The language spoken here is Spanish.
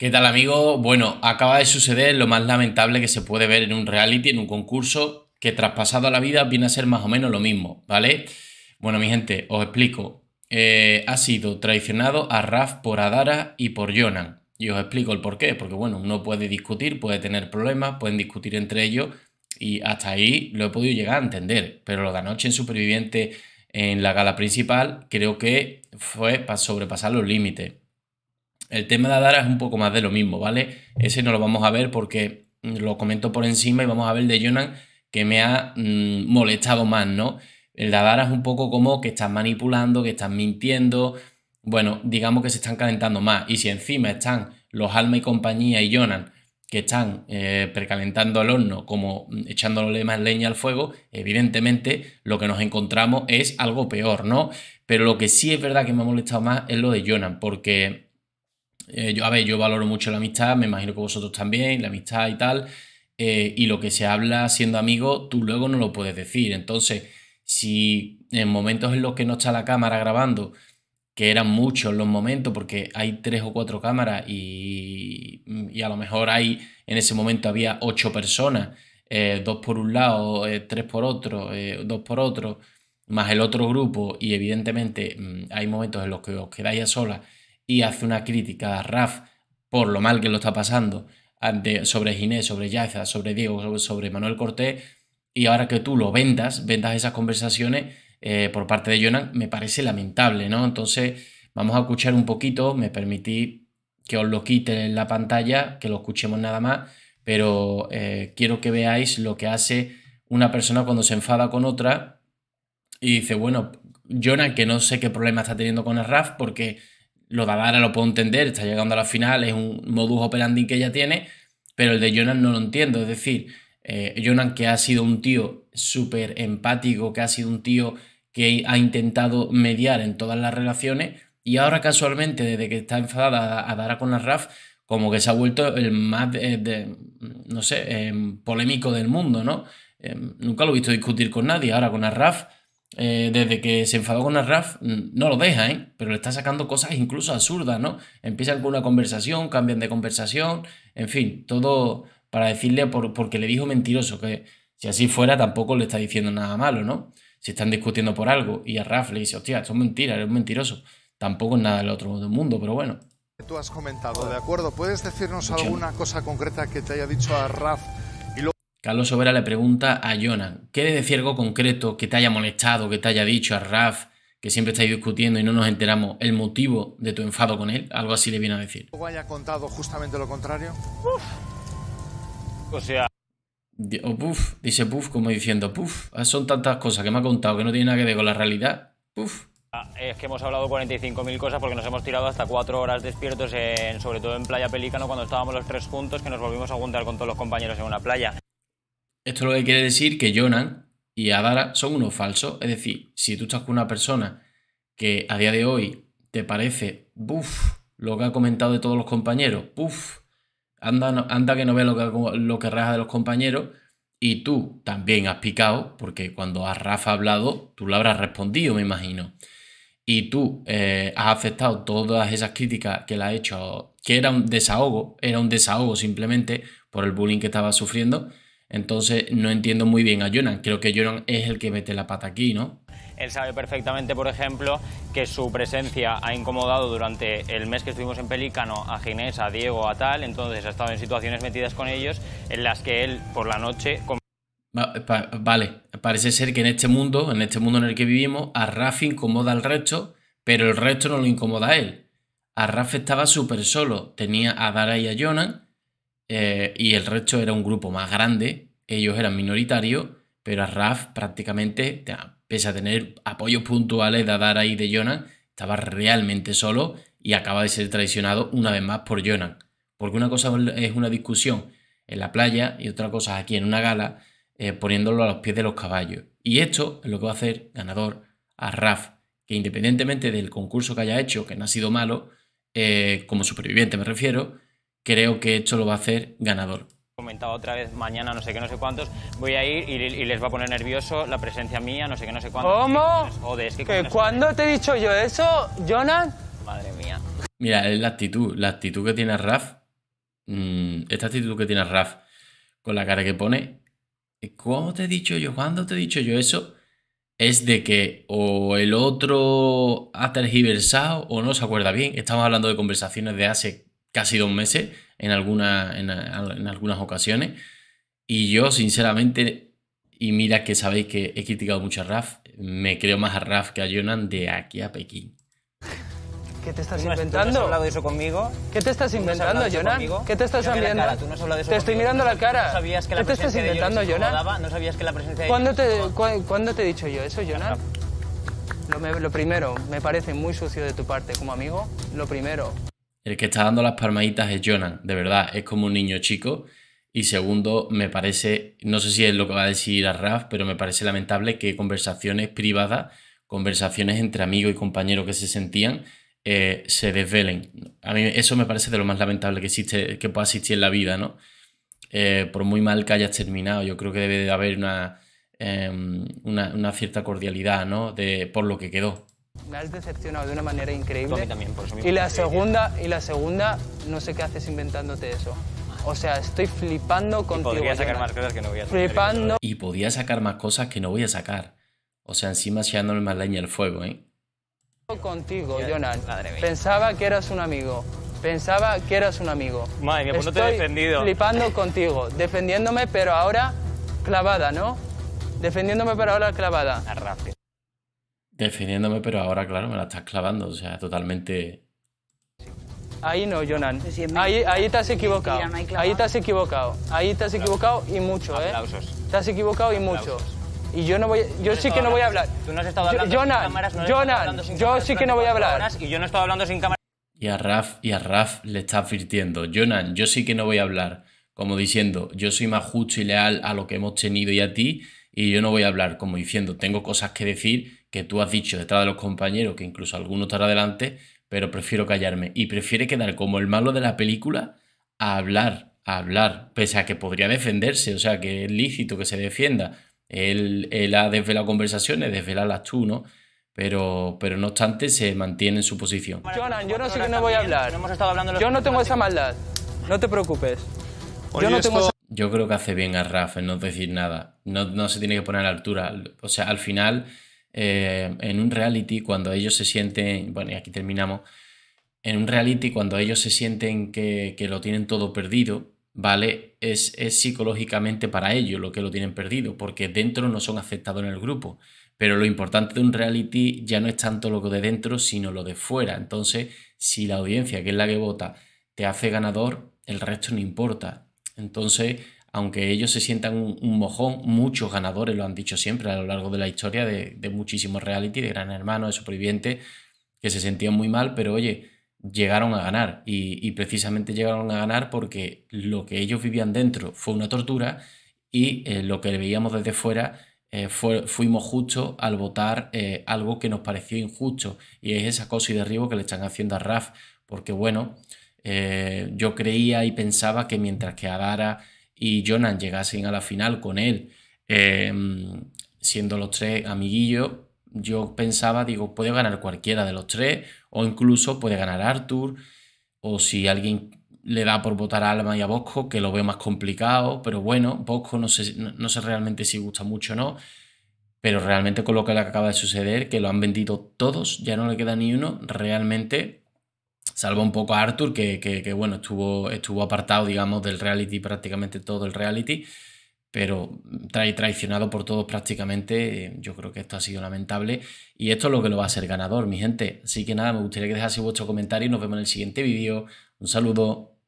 ¿Qué tal amigos? Bueno, acaba de suceder lo más lamentable que se puede ver en un reality, en un concurso, que traspasado a la vida viene a ser más o menos lo mismo, ¿vale? Bueno, mi gente, os explico. Eh, ha sido traicionado a Raf por Adara y por Jonan. Y os explico el por qué, porque bueno, uno puede discutir, puede tener problemas, pueden discutir entre ellos y hasta ahí lo he podido llegar a entender. Pero lo de anoche en Superviviente en la gala principal creo que fue para sobrepasar los límites. El tema de Adara es un poco más de lo mismo, ¿vale? Ese no lo vamos a ver porque lo comento por encima y vamos a ver de Jonan que me ha mm, molestado más, ¿no? El de Adara es un poco como que están manipulando, que están mintiendo, bueno, digamos que se están calentando más. Y si encima están los Alma y compañía y Jonan que están eh, precalentando el horno, como mm, echándole más leña al fuego, evidentemente lo que nos encontramos es algo peor, ¿no? Pero lo que sí es verdad que me ha molestado más es lo de Jonan, porque eh, yo, a ver, yo valoro mucho la amistad, me imagino que vosotros también, la amistad y tal. Eh, y lo que se habla siendo amigo, tú luego no lo puedes decir. Entonces, si en momentos en los que no está la cámara grabando, que eran muchos los momentos, porque hay tres o cuatro cámaras y, a lo mejor hay, en ese momento había ocho personas, eh, dos por un lado, tres por otro, dos por otro, más el otro grupo, y evidentemente mm, hay momentos en los que os quedáis a solas y hace una crítica a Raf por lo mal que lo está pasando ante, sobre Ginés, sobre Yaza, sobre Diego, sobre, Manuel Cortés, y ahora que tú lo vendas, vendas esas conversaciones eh, por parte de Jonan, me parece lamentable, ¿no? Entonces, vamos a escuchar un poquito, me permití que os lo quite en la pantalla, que lo escuchemos nada más, pero eh, quiero que veáis lo que hace una persona cuando se enfada con otra y dice, bueno, Jonan, que no sé qué problema está teniendo con RAF, porque lo de Dara lo puedo entender, está llegando a la final, es un modus operandi que ella tiene, pero el de Jonan no lo entiendo. Es decir, eh, Jonan, que ha sido un tío súper empático, que ha sido un tío que ha intentado mediar en todas las relaciones, y ahora casualmente, desde que está enfadada a Dara con la RAF, como que se ha vuelto el más, eh, no sé, em, polémico del mundo, ¿no? Em, nunca lo he visto discutir con nadie, ahora con la RAF eh, desde que se enfadó con Raf, no lo deja, ¿eh? pero le está sacando cosas incluso absurdas, ¿no? Empiezan con una conversación, cambian de conversación, en fin, todo para decirle por, porque le dijo mentiroso, que si así fuera tampoco le está diciendo nada malo, ¿no? Si están discutiendo por algo y a Arraf le dice, hostia, esto es mentira, eres mentiroso, tampoco es nada del otro mundo, pero bueno. Tú has comentado, ¿de acuerdo? ¿Puedes decirnos alguna cosa concreta que te haya dicho a Arraf? Carlos Sobera le pregunta a Jonan, ¿Qué decir algo concreto que te haya molestado, que te haya dicho a Raf, que siempre estáis discutiendo y no nos enteramos el motivo de tu enfado con él? Algo así le viene a decir. ¿O haya contado justamente lo contrario? O sea... O oh, puff, dice puff como diciendo, puff, ah, son tantas cosas que me ha contado que no tiene nada que ver con la realidad. Puff. Ah, es que hemos hablado 45.000 cosas porque nos hemos tirado hasta cuatro horas despiertos, en, sobre todo en Playa Pelícano, cuando estábamos los tres juntos, que nos volvimos a juntar con todos los compañeros en una playa. Esto lo que quiere decir que Jonan y Adara son unos falsos. Es decir, si tú estás con una persona que a día de hoy te parece, buf, lo que ha comentado de todos los compañeros, buf, anda, anda que no ve lo que, lo que raja de los compañeros, y tú también has picado, porque cuando a Rafa ha hablado, tú la habrás respondido, me imagino. Y tú eh, has aceptado todas esas críticas que le ha hecho, que era un desahogo, era un desahogo simplemente por el bullying que estaba sufriendo entonces no entiendo muy bien a Jonan. Creo que Jonan es el que mete la pata aquí, ¿no? Él sabe perfectamente, por ejemplo, que su presencia ha incomodado durante el mes que estuvimos en Pelícano a Ginés, a Diego, a tal. Entonces ha estado en situaciones metidas con ellos en las que él por la noche... Vale, parece ser que en este mundo, en este mundo en el que vivimos, a Raf incomoda al resto, pero el resto no lo incomoda a él. A Raf estaba súper solo, tenía a Dara y a Jonan, eh, y el resto era un grupo más grande, ellos eran minoritarios, pero a Raf prácticamente, pese a tener apoyos puntuales de Adara y de Jonan, estaba realmente solo y acaba de ser traicionado una vez más por Jonan. Porque una cosa es una discusión en la playa y otra cosa aquí en una gala eh, poniéndolo a los pies de los caballos. Y esto es lo que va a hacer ganador a Raf, que independientemente del concurso que haya hecho, que no ha sido malo, eh, como superviviente me refiero, creo que esto lo va a hacer ganador comentado otra vez mañana no sé qué, no sé cuántos, voy a ir y, les va a poner nervioso la presencia mía, no sé qué, no sé cuántos. ¿Cómo? ¿Cuándo te he dicho yo eso, Jonathan? Madre mía. Mira, es la actitud, la actitud que tiene Raf, mm, esta actitud que tiene Raf, con la cara que pone, ¿cómo te he dicho yo, cuándo te he dicho yo eso? Es de que o el otro ha tergiversado o no se acuerda bien. Estamos hablando de conversaciones de hace casi dos meses en, alguna, en, en algunas ocasiones. Y yo, sinceramente, y mira que sabéis que he criticado mucho a Raf, me creo más a Raf que a Jonan de aquí a Pekín. ¿Qué te estás inventando? eso conmigo? ¿Qué te estás inventando, Jonan? ¿Qué te estás te estoy mirando la cara. ¿No sabías que la ¿Qué te estás inventando, Jonan? ¿No sabías que la presencia de ¿Cuándo te, te he dicho yo eso, Jonan? lo primero, me parece muy sucio de tu parte como amigo. Lo primero, el que está dando las palmaditas es Jonan, de verdad, es como un niño chico. Y segundo, me parece, no sé si es lo que va a decir a Raf, pero me parece lamentable que conversaciones privadas, conversaciones entre amigos y compañero que se sentían, eh, se desvelen. A mí eso me parece de lo más lamentable que, existe, que pueda existir en la vida, ¿no? Eh, por muy mal que hayas terminado, yo creo que debe de haber una, em, una, una, cierta cordialidad, ¿no? De, por lo que quedó. Me has decepcionado de una manera increíble. y la segunda, y la segunda, no sé qué haces inventándote eso. O sea, estoy flipando con. Podría sacar más cosas que no voy a sacar. Y podía sacar más cosas que no voy a sacar. O sea, encima echándome más leña al fuego, ¿eh? Contigo, Jonan. Pensaba que eras un amigo. Pensaba que eras un amigo. Madre mía, pues no te he defendido. Flipando contigo, defendiéndome, pero ahora clavada, ¿no? Defendiéndome, pero ahora clavada. ¡Rápido! Definiéndome, pero ahora, claro, me la estás clavando, o sea, totalmente... Ahí no, Jonan. Pues ahí, ahí te has equivocado. Ahí te has equivocado. ¿eh? Ahí te has equivocado y mucho, ¿eh? Te has equivocado y mucho. Y yo no voy, yo sí que no voy a hablar. Tú no has estado hablando Jonan, yo sí que no voy a hablar. Y yo no he estado hablando sin cámaras. Y a Raf, y a Raf le está advirtiendo, Jonan, yo sí que no voy a hablar. Como diciendo, yo soy más justo y leal a lo que hemos tenido y a ti, y yo no voy a hablar. Como diciendo, tengo cosas que decir que tú has dicho detrás de los compañeros, que incluso alguno estará adelante pero prefiero callarme. Y prefiere quedar como el malo de la película a hablar, a hablar, pese a que podría defenderse, o sea, que es lícito que se defienda. Él, él ha desvelado conversaciones, las tú, ¿no? Pero, pero no obstante, se mantiene en su posición. yo no sé que no voy a hablar. Yo no tengo esa maldad. No te preocupes. Yo no tengo Yo creo que hace bien a Rafa en no decir nada. No, no se tiene que poner a la altura. O sea, al final eh, en un reality, cuando ellos se sienten, bueno, y aquí terminamos, en un reality, cuando ellos se sienten que, lo tienen todo perdido, ¿vale? Es, es, psicológicamente para ellos lo que lo tienen perdido, porque dentro no son aceptados en el grupo. Pero lo importante de un reality ya no es tanto lo de dentro, sino lo de fuera. Entonces, si la audiencia, que es la que vota, te hace ganador, el resto no importa. Entonces, aunque ellos se sientan un, mojón, muchos ganadores lo han dicho siempre a lo largo de la historia de, muchísimos reality, de Gran Hermano, de Supervivientes, que se sentían muy mal, pero oye, llegaron a ganar y, precisamente llegaron a ganar porque lo que ellos vivían dentro fue una tortura y eh, lo que veíamos desde fuera eh, fue, fuimos justos al votar eh, algo que nos pareció injusto y es esa cosa y derribo que le están haciendo a Raf porque bueno, yo creía y pensaba que mientras que Adara y Jonan llegasen a la final con él, em, siendo los tres amiguillos, yo pensaba, digo, puede ganar cualquiera de los tres, o incluso puede ganar Arthur, o si alguien le da por votar a Alma y a Bosco, que lo veo más complicado, pero bueno, Bosco no sé, no sé realmente si gusta mucho o no, pero realmente con lo que le acaba de suceder, que lo han vendido todos, ya no le queda ni uno, realmente salvo un poco a Arthur, que, bueno, estuvo, estuvo apartado, digamos, del reality prácticamente todo el reality, pero traicionado por todos prácticamente, eh, yo creo que esto ha sido lamentable y esto es lo que lo va a hacer ganador, mi gente. Así que nada, me gustaría que dejase vuestro comentario y nos vemos en el siguiente vídeo. Un saludo.